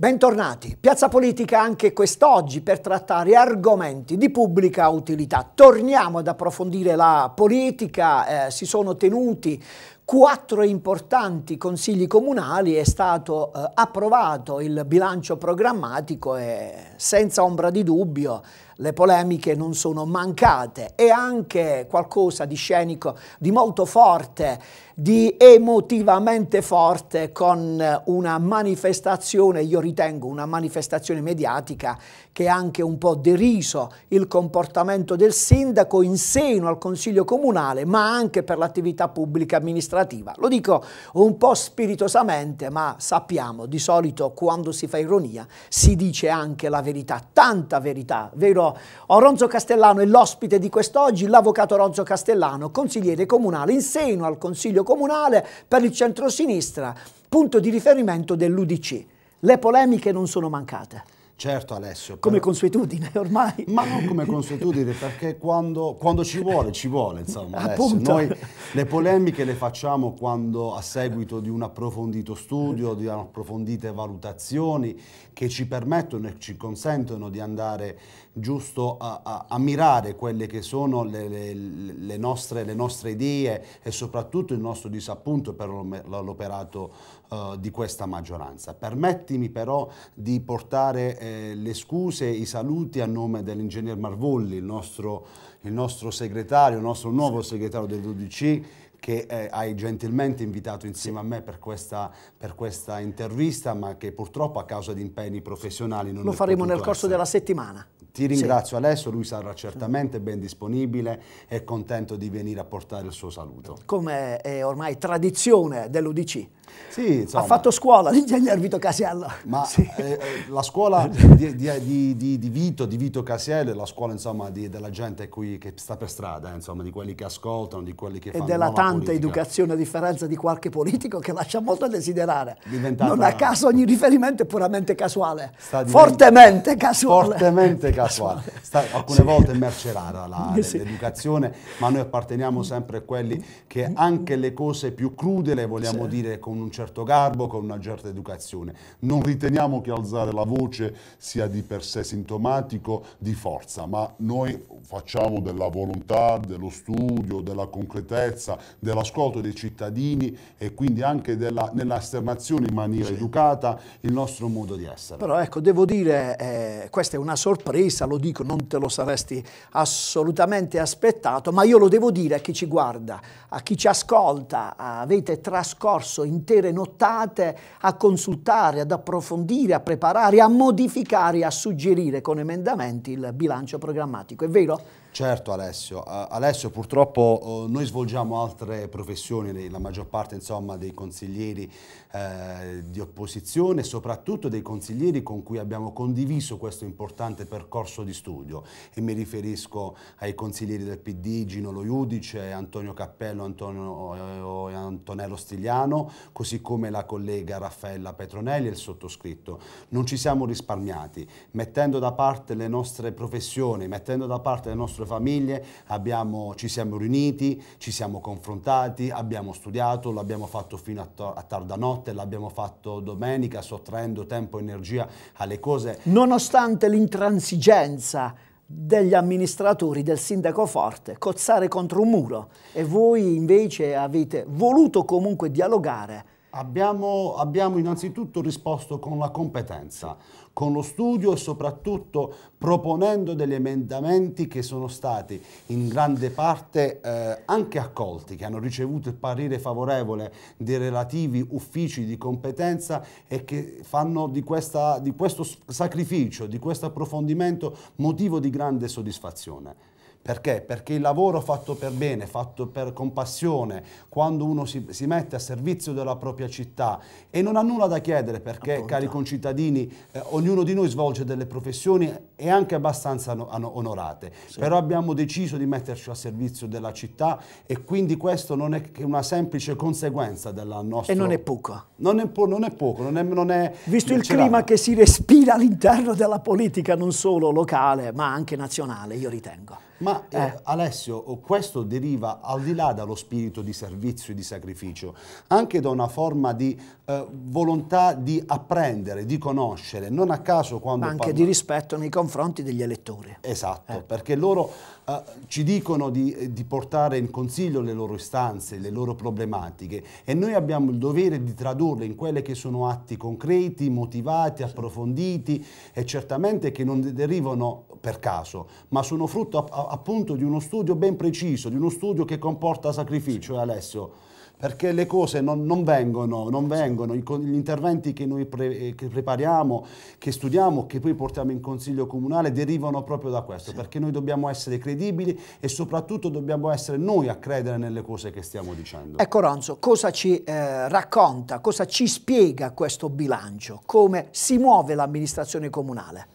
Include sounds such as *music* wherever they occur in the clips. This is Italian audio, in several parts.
Bentornati. Piazza Politica anche quest'oggi per trattare argomenti di pubblica utilità. Torniamo ad approfondire la politica, eh, si sono tenuti quattro importanti consigli comunali, è stato eh, approvato il bilancio programmatico e senza ombra di dubbio le polemiche non sono mancate e anche qualcosa di scenico, di molto forte di emotivamente forte con una manifestazione, io ritengo una manifestazione mediatica che ha anche un po' deriso il comportamento del sindaco in seno al Consiglio Comunale, ma anche per l'attività pubblica amministrativa. Lo dico un po' spiritosamente, ma sappiamo di solito quando si fa ironia si dice anche la verità, tanta verità, vero? Oronzo Castellano è l'ospite di quest'oggi, l'avvocato Oronzo Castellano, consigliere comunale in seno al Consiglio Comunale comunale per il centrosinistra, punto di riferimento dell'Udc. Le polemiche non sono mancate. Certo Alessio. Come però... consuetudine *laughs* ormai. Ma non come consuetudine perché quando, quando ci vuole, ci vuole insomma Alessio. Noi le polemiche le facciamo quando a seguito di un approfondito studio, di approfondite valutazioni che ci permettono e ci consentono di andare giusto a, a, a mirare quelle che sono le, le, le, nostre, le nostre idee e soprattutto il nostro disappunto per l'operato eh, di questa maggioranza. Permettimi però di portare eh, le scuse e i saluti a nome dell'ingegner Marvolli, il nostro, il nostro segretario, il nostro nuovo segretario del dell'UDC, che eh, hai gentilmente invitato insieme a me per questa, per questa, intervista, ma che purtroppo a causa di impegni professionali non Lo faremo nel corso essere. della settimana. Ti ringrazio sì. Alessio, lui sarà certamente ben disponibile e contento di venire a portare il suo saluto. Come è ormai tradizione dell'UDC. Sì, ha fatto scuola *laughs* l'ingegner Vito Casiello. Ma *laughs* sì. Eh, eh, la scuola di, di, di, di, Vito, di Vito Casiello, è la scuola insomma, della gente qui che sta per strada, eh, insomma, di quelli che ascoltano, di quelli che e fanno... E della tanta tanta educazione a differenza di qualche politico che lascia molto a desiderare. Diventata... Non a caso ogni riferimento è puramente casuale, fortemente casuale. Fortemente *laughs* casuale. Sta, alcune sì. volte è merce rara l'educazione, sì. ma noi apparteniamo sempre a quelli che anche le cose più crude le vogliamo sì. dire con un certo garbo, con una certa educazione. Non riteniamo che alzare la voce sia di per sé sintomatico di forza, ma noi facciamo della volontà, dello studio, della concretezza, dell'ascolto dei cittadini e quindi anche della, nell'asternazione in maniera sì. educata il nostro modo di essere. Però ecco, devo dire, eh, questa è una sorpresa, lo dico, non te lo saresti assolutamente aspettato, ma io lo devo dire a chi ci guarda, a chi ci ascolta, avete trascorso intere nottate a consultare, ad approfondire, a preparare, a modificare, a suggerire con emendamenti il bilancio programmatico, è vero? Certo Alessio, uh, Alessio purtroppo uh, noi svolgiamo altre professioni, la maggior parte insomma, dei consiglieri eh, di opposizione, soprattutto dei consiglieri con cui abbiamo condiviso questo importante percorso di studio e mi riferisco ai consiglieri del PD Gino Lo Iudice, Antonio Cappello Antonio, eh, Antonello Stigliano, così come la collega Raffaella Petronelli e il sottoscritto. Non ci siamo risparmiati, mettendo da parte le nostre professioni, mettendo da parte le nostre famiglie, abbiamo, ci siamo riuniti, ci siamo confrontati, abbiamo studiato, l'abbiamo fatto fino a, a tarda notte, notte, l'abbiamo fatto domenica, sottraendo tempo e energia alle cose. Nonostante l'intransigenza degli amministratori del sindaco Forte, cozzare contro un muro e voi invece avete voluto comunque dialogare. Abbiamo, abbiamo innanzitutto risposto con la competenza con lo studio e soprattutto proponendo degli emendamenti che sono stati in grande parte eh, anche accolti, che hanno ricevuto il parere favorevole dei relativi uffici di competenza e che fanno di, questa, di questo sacrificio, di questo approfondimento motivo di grande soddisfazione. Perché? Perché il lavoro fatto per bene, fatto per compassione, quando uno si, si mette a servizio della propria città e non ha nulla da chiedere perché, Appunto. cari concittadini, eh, ognuno di noi svolge delle professioni e anche abbastanza no, onorate. Sì. Però abbiamo deciso di metterci a servizio della città e quindi questo non è che una semplice conseguenza della nostra... E non è poco. Non è, po non è poco, non è, non è Visto il clima che si respira all'interno della politica, non solo locale, ma anche nazionale, io ritengo. Ma eh, eh. Alessio, questo deriva al di là dallo spirito di servizio e di sacrificio, anche da una forma di eh, volontà di apprendere, di conoscere, non a caso quando... Ma anche parla... di rispetto nei confronti degli elettori. Esatto, eh. perché loro eh, ci dicono di, eh, di portare in consiglio le loro istanze, le loro problematiche e noi abbiamo il dovere di tradurle in quelle che sono atti concreti, motivati, approfonditi e certamente che non derivano per caso, ma sono frutto appunto di uno studio ben preciso, di uno studio che comporta sacrificio, sì. Alessio, perché le cose non, non vengono, non vengono. gli interventi che noi pre, eh, che prepariamo, che studiamo, che poi portiamo in consiglio comunale derivano proprio da questo, sì. perché noi dobbiamo essere credibili e soprattutto dobbiamo essere noi a credere nelle cose che stiamo dicendo. Ecco Ronzo, cosa ci eh, racconta, cosa ci spiega questo bilancio, come si muove l'amministrazione comunale?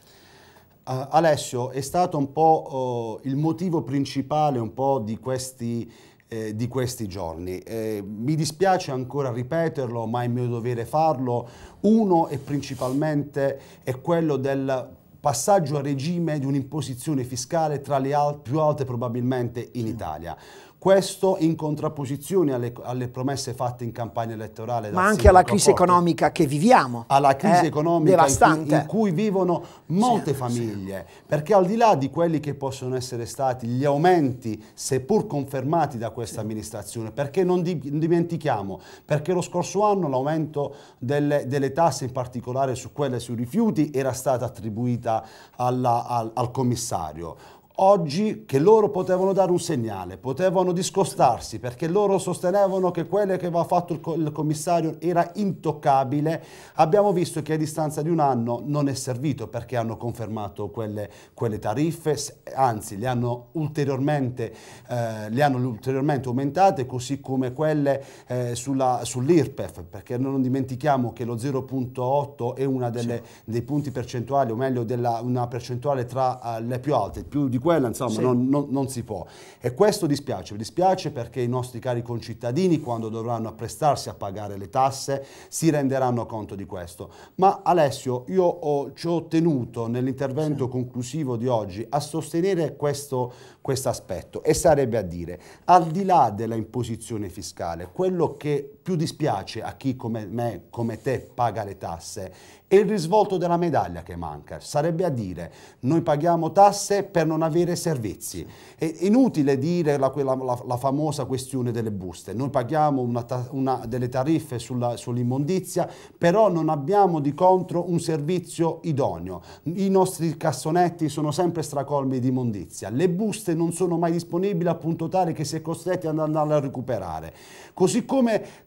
Uh, Alessio è stato un po' uh, il motivo principale un po' di questi, eh, di questi giorni. Eh, mi dispiace ancora ripeterlo, ma è mio dovere farlo. Uno e principalmente è quello del passaggio a regime di un'imposizione fiscale tra le al più alte probabilmente in Italia. Questo in contrapposizione alle, alle, promesse fatte in campagna elettorale. Ma anche alla crisi Porto, economica che viviamo. Alla eh, crisi economica in cui, in cui, vivono molte sì, famiglie. Sì. Perché al di là di quelli che possono essere stati gli aumenti, seppur confermati da questa sì. amministrazione, perché non, di, non, dimentichiamo, perché lo scorso anno l'aumento delle, delle, tasse, in particolare su quelle sui rifiuti, era stata attribuita alla, al, al commissario oggi che loro potevano dare un segnale, potevano discostarsi perché loro sostenevano che quello che aveva fatto il, commissario era intoccabile, abbiamo visto che a distanza di un anno non è servito perché hanno confermato quelle, quelle tariffe, anzi le hanno ulteriormente, eh, le hanno ulteriormente aumentate così come quelle eh, sull'IRPEF sull perché non dimentichiamo che lo 0.8 è una delle, sì. dei punti percentuali o meglio della, una percentuale tra uh, le più alte, più di quella, insomma, sì. non, non, non, si può. E questo dispiace, dispiace perché i nostri cari concittadini, quando dovranno apprestarsi a pagare le tasse, si renderanno conto di questo. Ma Alessio, io ho, ci ho tenuto nell'intervento sì. conclusivo di oggi a sostenere questo questo aspetto e sarebbe a dire, al di là della imposizione fiscale, quello che più dispiace a chi come me, come te, paga le tasse è il risvolto della medaglia che manca. Sarebbe a dire, noi paghiamo tasse per non avere servizi. È inutile dire la, la, la famosa questione delle buste, noi paghiamo una, una, delle tariffe sull'immondizia, sull però non abbiamo di contro un servizio idoneo. I nostri cassonetti sono sempre stracolmi di immondizia. Le buste non sono mai disponibili a punto tale che si è costretti ad andarle a recuperare. Così come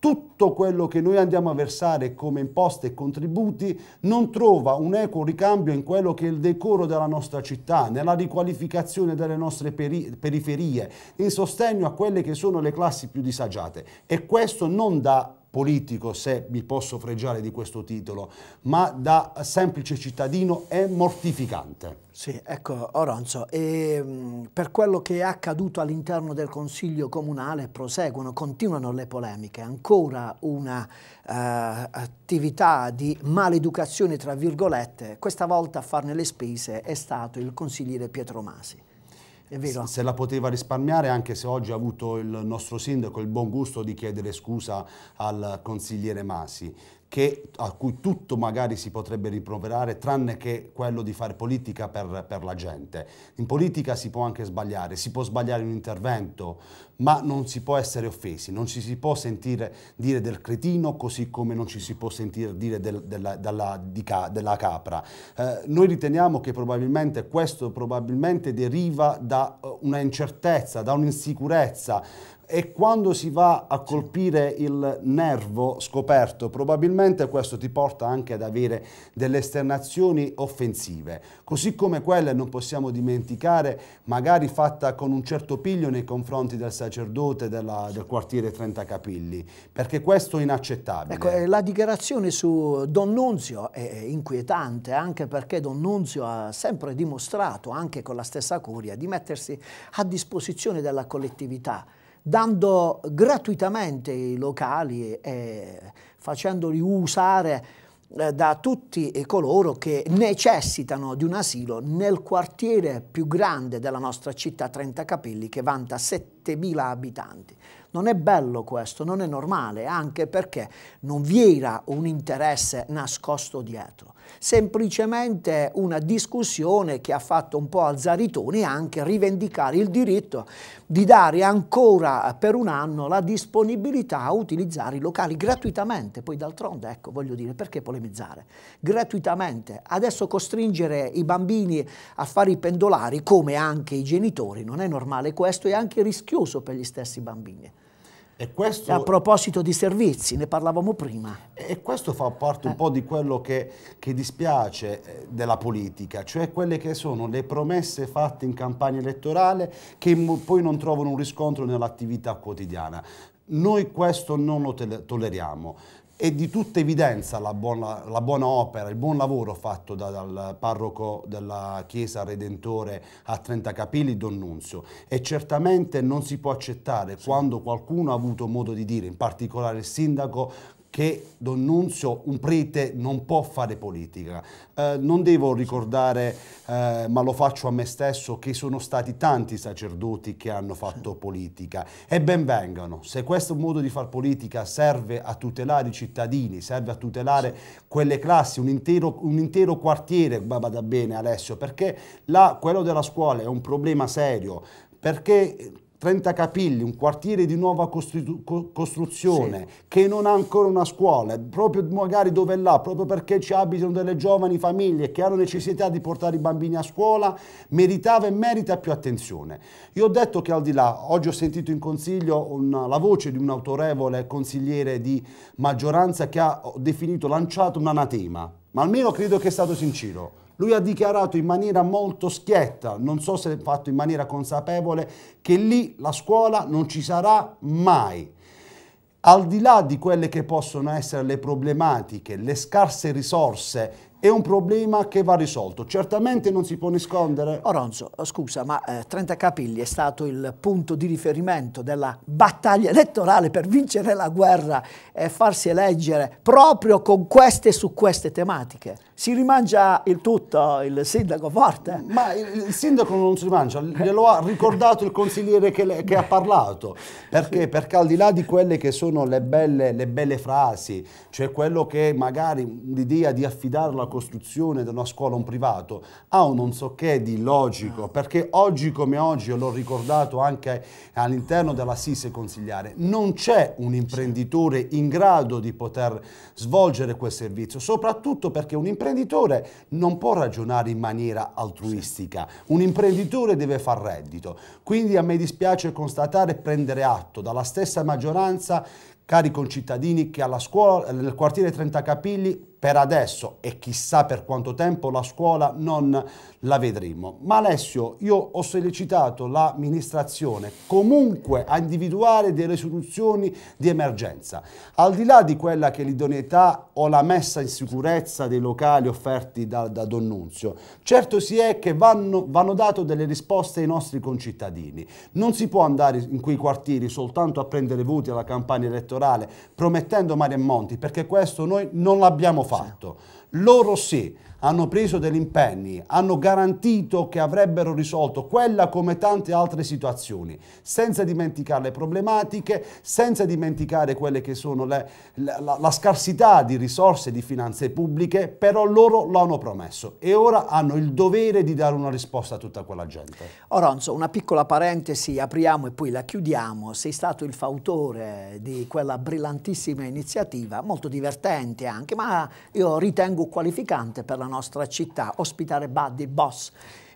tutto quello che noi andiamo a versare come imposte e contributi non trova un equo ricambio in quello che è il decoro della nostra città, nella riqualificazione delle nostre peri periferie, in sostegno a quelle che sono le classi più disagiate. E questo non dà politico, se mi posso fregiare di questo titolo, ma da semplice cittadino è mortificante. Sì, ecco Oronzo, e, ehm, per quello che è accaduto all'interno del Consiglio Comunale proseguono, continuano le polemiche, ancora un'attività eh, di maleducazione tra virgolette, questa volta a farne le spese è stato il consigliere Pietro Masi se la poteva risparmiare anche se oggi ha avuto il nostro sindaco il buon gusto di chiedere scusa al consigliere Masi che, a cui tutto magari si potrebbe riproverare tranne che quello di fare politica per, per, la gente. In politica si può anche sbagliare, si può sbagliare un intervento, ma non si può essere offesi, non ci si può sentire dire del cretino così come non ci si può sentire dire del, della, della, ca, della, capra. Eh, noi riteniamo che probabilmente questo probabilmente deriva da eh, una incertezza, da un'insicurezza e quando si va a colpire il nervo scoperto probabilmente questo ti porta anche ad avere delle esternazioni offensive, così come quelle non possiamo dimenticare magari fatta con un certo piglio nei confronti del sacerdote della, del quartiere Trenta Capilli, perché questo è inaccettabile. Ecco, eh, la dichiarazione su Don Nunzio è inquietante anche perché Don Nunzio ha sempre dimostrato anche con la stessa curia di mettersi a disposizione della collettività dando gratuitamente i locali e facendoli usare eh, da tutti coloro che necessitano di un asilo nel quartiere più grande della nostra città Trenta Capelli che vanta 7.000 abitanti. Non è bello questo, non è normale, anche perché non vi era un interesse nascosto dietro semplicemente una discussione che ha fatto un po' alzare i toni anche rivendicare il diritto di dare ancora per un anno la disponibilità a utilizzare i locali gratuitamente, poi d'altronde, ecco, voglio dire, perché polemizzare? Gratuitamente. Adesso costringere i bambini a fare i pendolari, come anche i genitori, non è normale questo, è anche rischioso per gli stessi bambini. Questo, a proposito di servizi, ne parlavamo prima. E questo fa parte un eh. po' di quello che, che, dispiace eh, della politica, cioè quelle che sono le promesse fatte in campagna elettorale che poi non trovano un riscontro nell'attività quotidiana. Noi questo non lo tolleriamo. È di tutta evidenza la buona, la buona opera, il buon lavoro fatto da, dal parroco della Chiesa Redentore a Trentacapelli, Don Nunzio. E certamente non si può accettare quando qualcuno ha avuto modo di dire, in particolare il sindaco, che Don Nunzio, un prete, non può fare politica. Eh, non devo ricordare, eh, ma lo faccio a me stesso, che sono stati tanti sacerdoti che hanno fatto politica e ben vengano. Se questo modo di fare politica serve a tutelare i cittadini, serve a tutelare quelle classi, un intero, un intero quartiere, vada bene Alessio, perché là quello della scuola è un problema serio, perché 30 Capilli, un quartiere di nuova costruzione, sì. che non ha ancora una scuola, proprio magari dove è là, proprio perché ci abitano delle giovani famiglie che hanno necessità di portare i bambini a scuola, meritava e merita più attenzione. Io ho detto che al di là, oggi ho sentito in consiglio una, la voce di un autorevole consigliere di maggioranza che ha definito, lanciato un anatema, ma almeno credo che è stato sincero. Lui ha dichiarato in maniera molto schietta, non so se fatto in maniera consapevole, che lì la scuola non ci sarà mai. Al di là di quelle che possono essere le problematiche, le scarse risorse, è un problema che va risolto. Certamente non si può nascondere. Oronzo, scusa, ma eh, Trenta Capilli è stato il punto di riferimento della battaglia elettorale per vincere la guerra e farsi eleggere proprio con queste e su queste tematiche. Si rimangia il tutto il sindaco forte? Ma il, il sindaco non si rimangia, glielo ha ricordato il consigliere che, le, che ha parlato. Perché? Perché al di là di quelle che sono le belle, le belle frasi, cioè quello che magari l'idea di affidarla costruzione della scuola un privato ha un non so che di logico, perché oggi come oggi, e l'ho ricordato anche all'interno della SISE consigliare, non c'è un imprenditore in grado di poter svolgere quel servizio, soprattutto perché un imprenditore non può ragionare in maniera altruistica, un imprenditore deve far reddito. Quindi a me dispiace constatare e prendere atto dalla stessa maggioranza cari concittadini, che alla scuola, nel quartiere Trentacapilli per adesso e chissà per quanto tempo la scuola non la vedremo. Ma Alessio, io ho sollecitato l'amministrazione comunque a individuare delle soluzioni di emergenza, al di là di quella che è l'idoneità o la messa in sicurezza dei locali offerti da, da Don Nunzio. Certo si è che vanno, vanno date delle risposte ai nostri concittadini. Non si può andare in quei quartieri soltanto a prendere voti alla campagna elettorale promettendo mare e monti, perché questo noi non l'abbiamo fatto fatto. Loro sì, hanno preso degli impegni, hanno garantito che avrebbero risolto quella come tante altre situazioni, senza dimenticare le problematiche, senza dimenticare quelle che sono le, la, la scarsità di risorse e di finanze pubbliche, però loro lo hanno promesso e ora hanno il dovere di dare una risposta a tutta quella gente. Oronzo, una piccola parentesi, apriamo e poi la chiudiamo. Sei stato il fautore di quella brillantissima iniziativa, molto divertente anche, ma io ritengo qualificante per la nostra città, ospitare Buddy, il boss.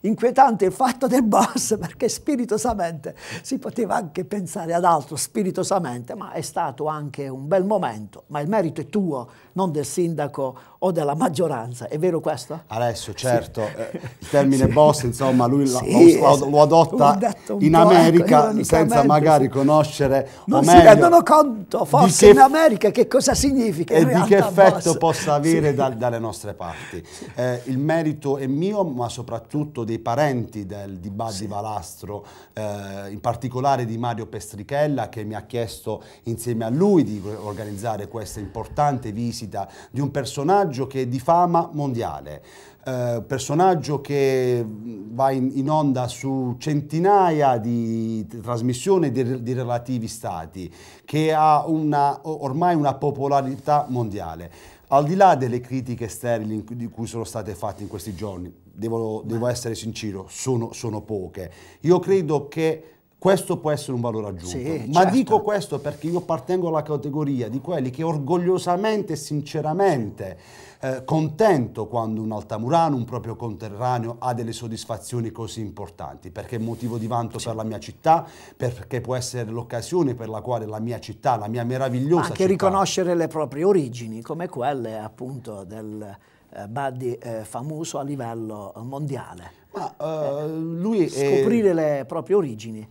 Inquietante il fatto del boss *laughs* perché spiritosamente si poteva anche pensare ad altro spiritosamente, ma è stato anche un bel momento, ma il merito è tuo, non del sindaco o della maggioranza, è vero questo? Adesso, certo, sì. eh, *laughs* il termine sì. boss, insomma, lui sì, lo, lo, lo, adotta in ecco, America ecco, senza magari conoscere non o meglio, rendono conto forse che, in America che cosa significa e di che effetto boss. possa avere da, dalle nostre parti. Eh, il merito è mio, ma soprattutto dei parenti del, di Badi Valastro, eh, in particolare di Mario Pestrichella, che mi ha chiesto insieme a lui di organizzare questa importante visita di un personaggio personaggio che è di fama mondiale, eh, personaggio che va in, in, onda su centinaia di trasmissioni di, di, relativi stati, che ha una, ormai una popolarità mondiale. Al di là delle critiche sterili di cui sono state fatte in questi giorni, devo, devo essere sincero, sono, sono poche. Io credo che questo può essere un valore aggiunto. Sì, Ma certo. dico questo perché io appartengo alla categoria di quelli che orgogliosamente e sinceramente eh, contento quando un altamurano, un proprio conterraneo, ha delle soddisfazioni così importanti, perché è motivo di vanto sì. per la mia città, perché può essere l'occasione per la quale la mia città, la mia meravigliosa anche città... riconoscere le proprie origini, come quelle appunto del eh, Buddy eh, famoso a livello mondiale. Ma, eh, lui Scoprire è... le proprie origini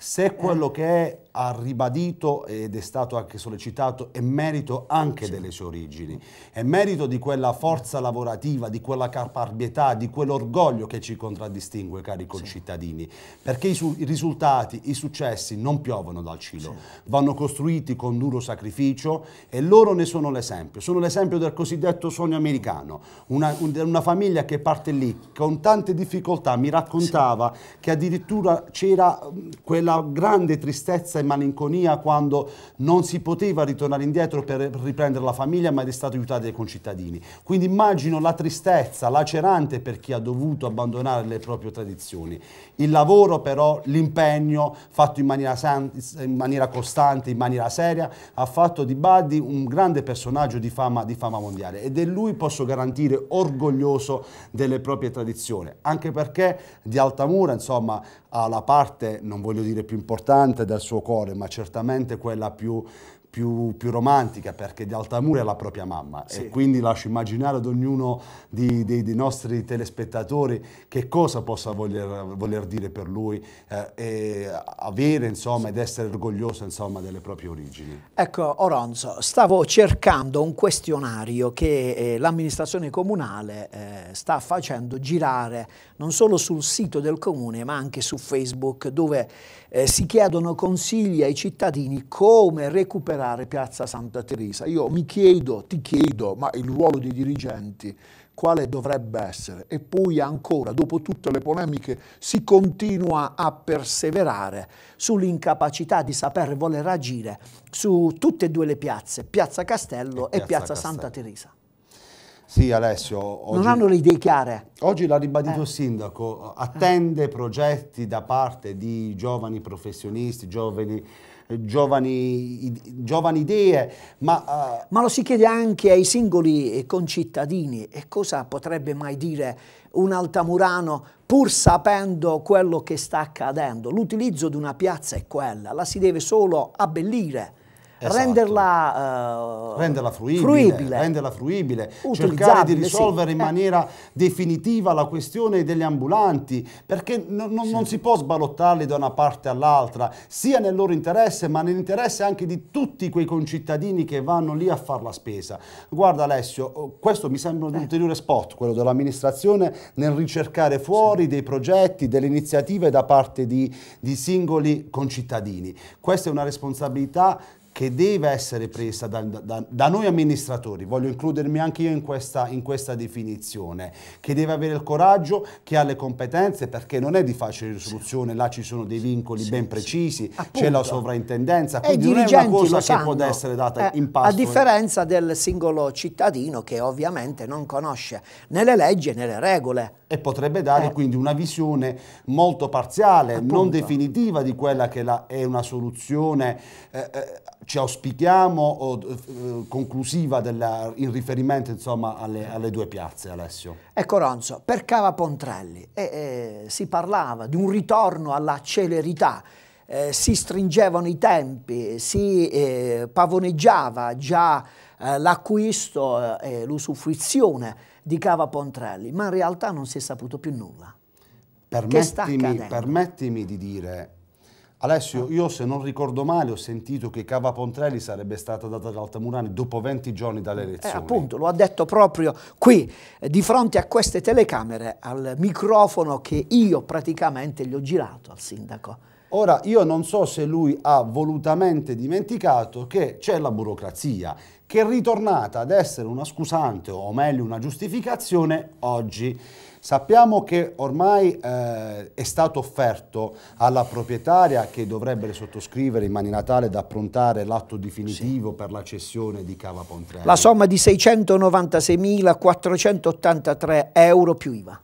se quello eh. che è ha ribadito ed è stato anche sollecitato è merito anche sì. delle sue origini, è merito di quella forza lavorativa, di quella caparbietà, di quell'orgoglio che ci contraddistingue, cari concittadini, sì. perché i, i, risultati, i successi non piovono dal cielo, sì. vanno costruiti con duro sacrificio e loro ne sono l'esempio, sono l'esempio del cosiddetto sogno americano, una, una, famiglia che parte lì con tante difficoltà, mi raccontava che addirittura c'era quella grande tristezza e malinconia quando non si poteva ritornare indietro per riprendere la famiglia ma è stato aiutato dai concittadini. Quindi immagino la tristezza lacerante per chi ha dovuto abbandonare le proprie tradizioni. Il lavoro però, l'impegno fatto in maniera, in maniera, costante, in maniera seria, ha fatto di Buddy un grande personaggio di fama, di fama mondiale ed è lui, posso garantire, orgoglioso delle proprie tradizioni, anche perché di Altamura, insomma, alla parte, non voglio dire più importante del suo cuore, ma certamente quella più più, più, romantica perché di Altamura è la propria mamma sì. e quindi lascio immaginare ad ognuno dei nostri telespettatori che cosa possa voler, voler dire per lui eh, e avere insomma ed essere orgoglioso insomma delle proprie origini. Ecco Oronzo, stavo cercando un questionario che eh, l'amministrazione comunale eh, sta facendo girare non solo sul sito del comune ma anche su Facebook dove eh, si chiedono consigli ai cittadini come recuperare superare Piazza Santa Teresa. Io mi chiedo, ti chiedo, ma il ruolo dei dirigenti quale dovrebbe essere? E poi ancora, dopo tutte le polemiche, si continua a perseverare sull'incapacità di saper voler agire su tutte e due le piazze, Piazza Castello e, e Piazza, Castello. Santa Teresa. Sì Alessio. Oggi, non hanno le idee chiare. Oggi l'ha ribadito eh. il sindaco, attende progetti da parte di giovani professionisti, giovani giovani, giovani idee, ma, uh... ma... lo si chiede anche ai singoli concittadini e cosa potrebbe mai dire un altamurano pur sapendo quello che sta accadendo. L'utilizzo di una piazza è quella, la si deve solo abbellire, esatto. renderla, uh, renderla, fruibile, fruibile, renderla fruibile cercare di risolvere sì. in eh. maniera definitiva la questione degli ambulanti, perché sì. non si può sbalottarli da una parte all'altra, sia nel loro interesse, ma nell'interesse anche di tutti quei concittadini che vanno lì a fare la spesa. Guarda Alessio, oh, questo mi sembra un eh. ulteriore spot, quello dell'amministrazione, nel ricercare fuori sì. dei progetti, delle iniziative da parte di, di singoli concittadini. Questa è una responsabilità che deve essere presa da, da, da, noi amministratori, voglio includermi anche io in questa, in questa, definizione, che deve avere il coraggio, che ha le competenze, perché non è di facile risoluzione, sì. là ci sono dei vincoli sì, ben precisi, sì. c'è la sovrintendenza, quindi non è una cosa che può essere data eh, in pasto. A differenza del singolo cittadino che ovviamente non conosce né le leggi né le regole. E potrebbe dare eh. quindi una visione molto parziale, Appunto. non definitiva di quella che la, è una soluzione. Eh, eh ci auspichiamo o, eh, conclusiva della, in riferimento insomma, alle, alle, due piazze, Alessio? Ecco eh, Ronzo, per Cava Pontrelli eh, eh, si parlava di un ritorno alla celerità, eh, si stringevano i tempi, si eh, pavoneggiava già l'acquisto e l'usufruizione di Cava Pontrelli, ma in realtà non si è saputo più nulla. Permettimi, permettimi di dire Alessio, eh. io se non ricordo male ho sentito che Cava Pontrelli sarebbe stata data ad Altamurani dopo 20 giorni dalle eh, elezioni. Eh, appunto, lo ha detto proprio qui, eh, di fronte a queste telecamere, al microfono che io praticamente gli ho girato al sindaco. Ora io non so se lui ha volutamente dimenticato che c'è la burocrazia, che è ritornata ad essere una scusante o meglio una giustificazione oggi. Sappiamo che ormai eh, è stato offerto alla proprietaria che dovrebbe sottoscrivere in maniera tale da approntare l'atto definitivo sì. per la cessione di Cava Pontrelli. La somma di 696.483 euro più IVA.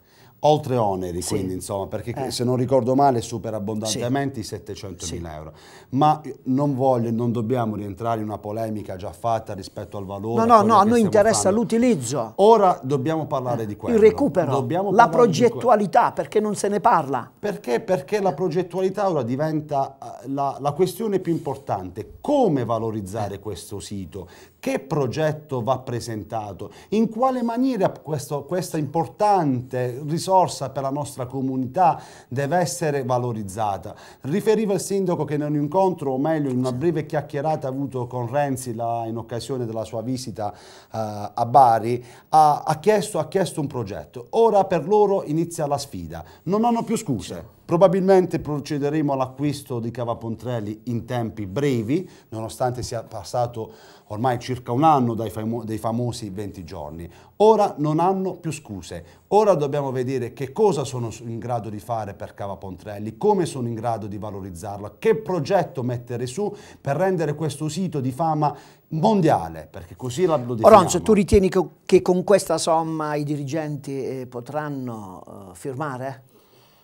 Oltre oneri, sì. quindi insomma, perché eh. se non ricordo male supera abbondantemente sì. i 700 sì. mila euro. Ma non voglio e non dobbiamo rientrare in una polemica già fatta rispetto al valore. No, no, no, a noi interessa l'utilizzo. Ora dobbiamo parlare eh. di quello. Il recupero, dobbiamo la progettualità, perché non se ne parla. Perché? Perché la progettualità ora diventa eh, la, la questione più importante. Come valorizzare eh. questo sito? che progetto va presentato, in quale maniera questo, questa importante risorsa per la nostra comunità deve essere valorizzata. Riferiva il sindaco che in un incontro, o meglio in una breve chiacchierata avuto con Renzi la, in occasione della sua visita uh, a Bari, ha, ha, chiesto, ha chiesto un progetto. Ora per loro inizia la sfida. Non hanno più scuse Probabilmente procederemo all'acquisto di Cava Pontrelli in tempi brevi, nonostante sia passato ormai circa un anno dai famo dei famosi 20 giorni. Ora non hanno più scuse, ora dobbiamo vedere che cosa sono in grado di fare per Cava Pontrelli, come sono in grado di valorizzarlo, che progetto mettere su per rendere questo sito di fama mondiale, perché così lo definiamo. Oronzo, tu ritieni che con questa somma i dirigenti eh, potranno eh, firmare?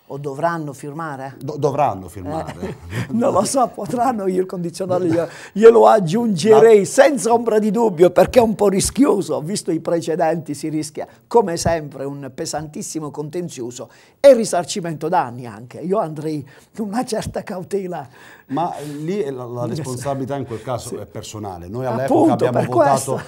o dovranno firmare? Do dovranno firmare. Eh, non lo so, potranno, io il condizionale glielo, glielo aggiungerei Ma... senza ombra di dubbio perché è un po' rischioso, visto i precedenti si rischia come sempre un pesantissimo contenzioso e risarcimento danni anche. Io andrei con una certa cautela ma lì la, la responsabilità in quel caso sì. è personale. Noi all'epoca abbiamo, votato,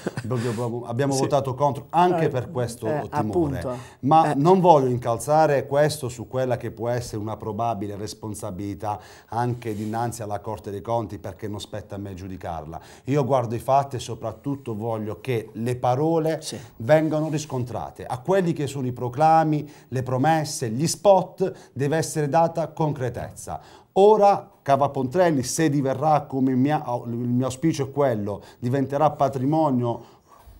abbiamo sì. votato, contro anche eh, per questo eh, timore, appunto. ma eh. non voglio incalzare questo su quella che può essere una probabile responsabilità anche dinanzi alla Corte dei Conti perché non spetta a me giudicarla. Io guardo i fatti e soprattutto voglio che le parole sì. vengano riscontrate. A quelli che sono i proclami, le promesse, gli spot deve essere data concretezza. Ora Cava Pontrelli, se diverrà come mia, il mio auspicio è quello, diventerà patrimonio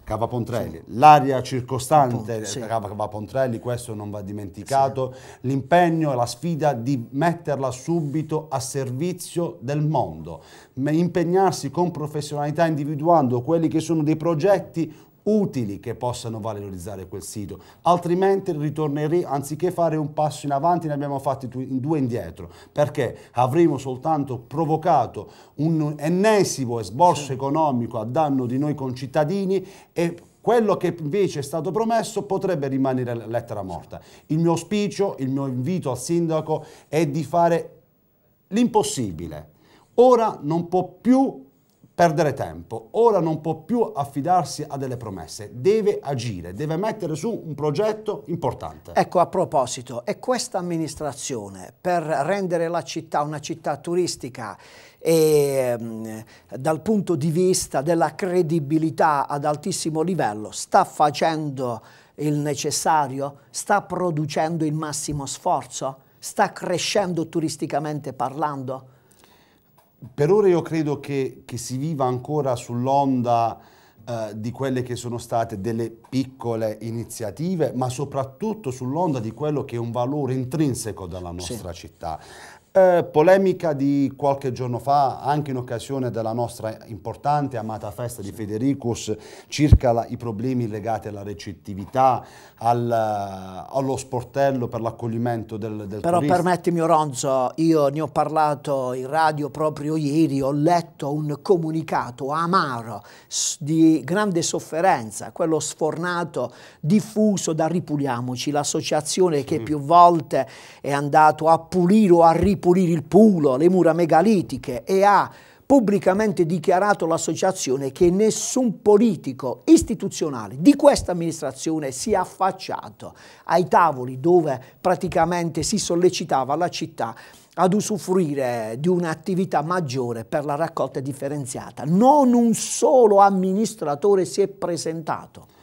Cava Pontrelli, sì. l'area circostante sì. Cava Pontrelli, questo non va dimenticato, sì. l'impegno e la sfida di metterla subito a servizio del mondo, impegnarsi con professionalità individuando quelli che sono dei progetti utili che possano valorizzare quel sito, altrimenti ritorneremo, anziché fare un passo in avanti ne abbiamo fatti due indietro, perché avremo soltanto provocato un ennesimo esborso sì. economico a danno di noi concittadini e quello che invece è stato promesso potrebbe rimanere lettera morta. Il mio auspicio, il mio invito al sindaco è di fare l'impossibile. Ora non può più perdere tempo. Ora non può più affidarsi a delle promesse, deve agire, deve mettere su un progetto importante. Ecco, a proposito, è questa amministrazione per rendere la città una città turistica e ehm, dal punto di vista della credibilità ad altissimo livello sta facendo il necessario? Sta producendo il massimo sforzo? Sta crescendo turisticamente parlando? per ora io credo che, che si viva ancora sull'onda eh, di quelle che sono state delle piccole iniziative, ma soprattutto sull'onda di quello che è un valore intrinseco della nostra sì. città. Eh, polemica di qualche giorno fa, anche in occasione della nostra importante amata festa di Federicus, circa la, i problemi legati alla recettività, al, eh, allo sportello per l'accoglimento del, del Però turista. permettimi Oronzo, io ne ho parlato in radio proprio ieri, ho letto un comunicato amaro di grande sofferenza, quello sfornato, diffuso da Ripuliamoci, l'associazione che mm. più volte è andato a pulire o a ripulire ripulire il pulo, le mura megalitiche e ha pubblicamente dichiarato l'associazione che nessun politico istituzionale di questa amministrazione si è affacciato ai tavoli dove praticamente si sollecitava la città ad usufruire di un'attività maggiore per la raccolta differenziata. Non un solo amministratore si è presentato.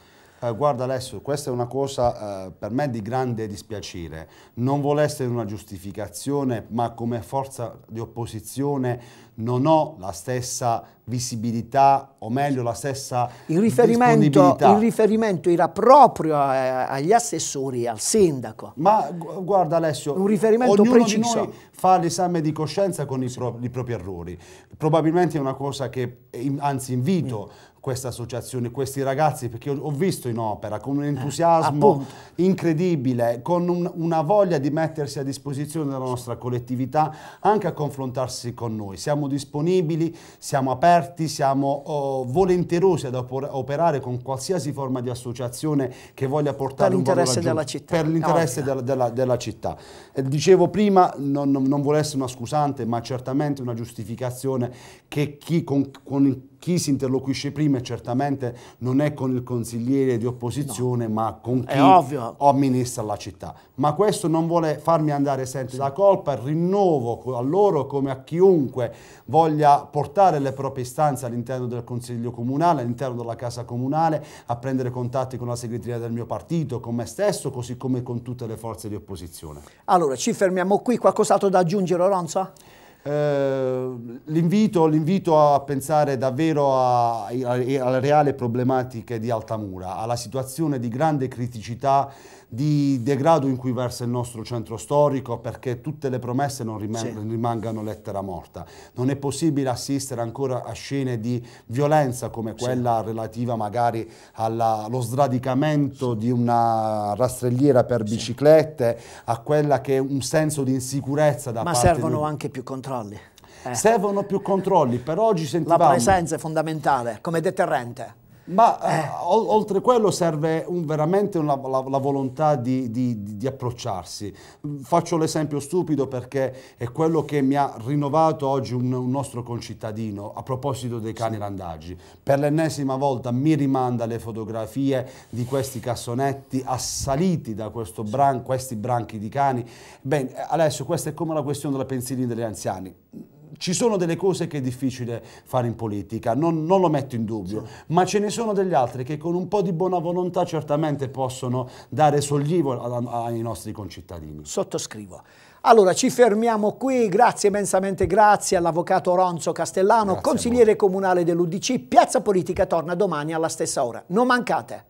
Eh, guarda Alessio, questa è una cosa eh, per me di grande dispiacere, non vuole essere una giustificazione, ma come forza di opposizione non ho la stessa visibilità o meglio la stessa il riferimento, il riferimento era proprio a, eh, agli assessori e al sindaco. Ma guarda Alessio, un riferimento ognuno preciso. di noi fa l'esame di coscienza con i, pro i, propri errori. Probabilmente è una cosa che, anzi invito mm. questa associazione, questi ragazzi, perché ho visto in opera con un eh, entusiasmo eh, incredibile, con un, una voglia di mettersi a disposizione della nostra collettività, anche a confrontarsi con noi. Siamo siamo disponibili, siamo aperti, siamo oh, volenterosi ad operare con qualsiasi forma di associazione che voglia portare un l'interesse della città. Per l'interesse della, della, della, città. Eh, dicevo prima, non, non, non vuole essere una scusante, ma certamente una giustificazione che chi con, con chi si interloquisce prima certamente non è con il consigliere di opposizione, no. ma con chi amministra la città. Ma questo non vuole farmi andare senza sì. la colpa, rinnovo a loro come a chiunque voglia portare le proprie istanze all'interno del Consiglio Comunale, all'interno della Casa Comunale, a prendere contatti con la segreteria del mio partito, con me stesso, così come con tutte le forze di opposizione. Allora, ci fermiamo qui, qualcos'altro da aggiungere Oronzo? Eh, l'invito, l'invito, a pensare davvero alle reali problematiche di Altamura, alla situazione di grande criticità di degrado in cui versa il nostro centro storico perché tutte le promesse non rim sì. rimangano lettera morta. Non è possibile assistere ancora a scene di violenza come quella sì. relativa magari alla, allo sradicamento sì. di una rastrelliera per biciclette, a quella che è un senso di insicurezza da Ma parte Ma servono di... anche più controlli. Eh. Servono più controlli, per oggi sentivamo... La presenza è fondamentale come deterrente. Ma eh. o, oltre quello serve un, veramente una, la, la, volontà di, di, di, approcciarsi. Faccio l'esempio stupido perché è quello che mi ha rinnovato oggi un, un nostro concittadino a proposito dei cani sì. randaggi. Per l'ennesima volta mi rimanda le fotografie di questi cassonetti assaliti da bran, questi branchi di cani. Bene, adesso questa è come la questione della pensilina degli anziani ci sono delle cose che è difficile fare in politica, non, non lo metto in dubbio, sì. ma ce ne sono delle altre che con un po' di buona volontà certamente possono dare sollievo ai nostri concittadini. Sottoscrivo. Allora ci fermiamo qui, grazie immensamente grazie all'avvocato Ronzo Castellano, grazie consigliere comunale dell'Udc, Piazza Politica torna domani alla stessa ora. Non mancate!